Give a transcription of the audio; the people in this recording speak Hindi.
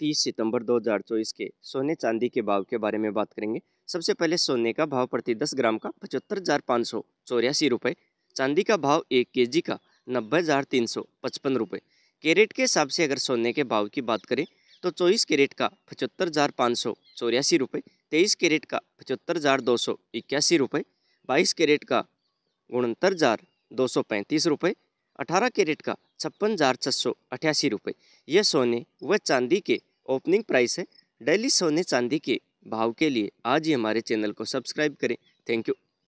30 सितंबर 2024 के सोने चांदी के भाव के बारे में बात करेंगे सबसे पहले सोने का भाव प्रति 10 ग्राम का पचहत्तर हज़ार पाँच सौ चौरासी रुपये चांदी का भाव एक के का नब्बे हज़ार तीन सौ पचपन रुपये कैरेट के हिसाब से अगर सोने के भाव की बात करें तो चौबीस कैरेट का पचहत्तर हज़ार पाँच सौ चौरासी रुपये तेईस कैरेट का पचहत्तर हज़ार दो सौ इक्यासी रुपये बाईस कैरेट का उनहत्तर हज़ार दो सौ पैंतीस रुपये अठारह कैरेट का छप्पन हज़ार छः सौ अठासी रुपये यह सोने व चांदी के ओपनिंग प्राइस है डेली सोने चांदी के भाव के लिए आज ही हमारे चैनल को सब्सक्राइब करें थैंक यू